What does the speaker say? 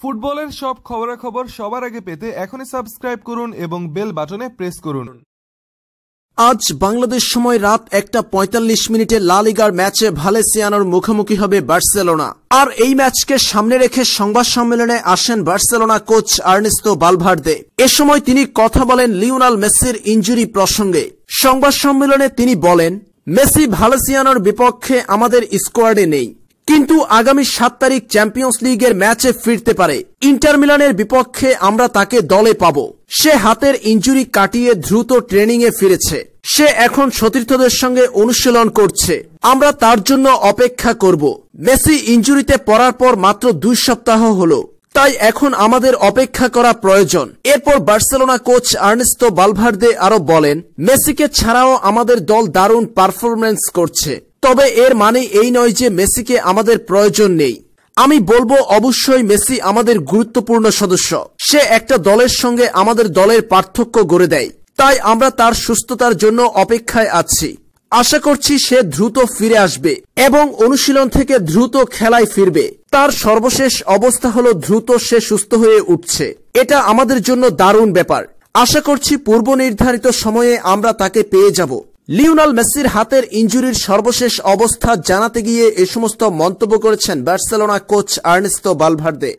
ফুটবলের সব খবরাখবর সবার আগে পেতে এখনই সাবস্ক্রাইব করুন এবং বেল বাটনে প্রেস করুন আজ বাংলাদেশ সময় রাত একটা পঁয়তাল্লিশ মিনিটে লালিগার ম্যাচে ভালেসিয়ানোর মুখোমুখি হবে বার্সেলোনা আর এই ম্যাচকে সামনে রেখে সংবাদ সম্মেলনে আসেন বার্সেলোনা কোচ আর্নিস্তো বালভার্দে এ সময় তিনি কথা বলেন লিওনাল মেসির ইঞ্জুরি প্রসঙ্গে সংবাদ সম্মেলনে তিনি বলেন মেসি ভালেসিয়ানোর বিপক্ষে আমাদের স্কোয়াডে নেই কিন্তু আগামী সাত তারিখ চ্যাম্পিয়ন্স লিগের ম্যাচে ফিরতে পারে ইন্টার মিলানের বিপক্ষে আমরা তাকে দলে পাব সে হাতের ইঞ্জুরি কাটিয়ে দ্রুত ট্রেনিংয়ে ফিরেছে সে এখন সতীর্থদের সঙ্গে অনুশীলন করছে আমরা তার জন্য অপেক্ষা করব মেসি ইঞ্জুরিতে পড়ার পর মাত্র দুই সপ্তাহ হল তাই এখন আমাদের অপেক্ষা করা প্রয়োজন এরপর বার্সেলোনা কোচ আর্নেস্তো বালভার্দে আরো বলেন মেসিকে ছাড়াও আমাদের দল দারুণ পারফরমেন্স করছে তবে এর মানে এই নয় যে মেসিকে আমাদের প্রয়োজন নেই আমি বলবো অবশ্যই মেসি আমাদের গুরুত্বপূর্ণ সদস্য সে একটা দলের সঙ্গে আমাদের দলের পার্থক্য গড়ে দেয় তাই আমরা তার সুস্থতার জন্য অপেক্ষায় আছি আশা করছি সে দ্রুত ফিরে আসবে এবং অনুশীলন থেকে দ্রুত খেলায় ফিরবে তার সর্বশেষ অবস্থা হল দ্রুত সে সুস্থ হয়ে উঠছে এটা আমাদের জন্য দারুণ ব্যাপার আশা করছি পূর্ব নির্ধারিত সময়ে আমরা তাকে পেয়ে যাব লিওনাল মেসির হাতের ইঞ্জুরির সর্বশেষ অবস্থা জানাতে গিয়ে এ সমস্ত মন্তব্য করেছেন বার্সেলোনা কোচ আর্নেস্তো বালভার্দে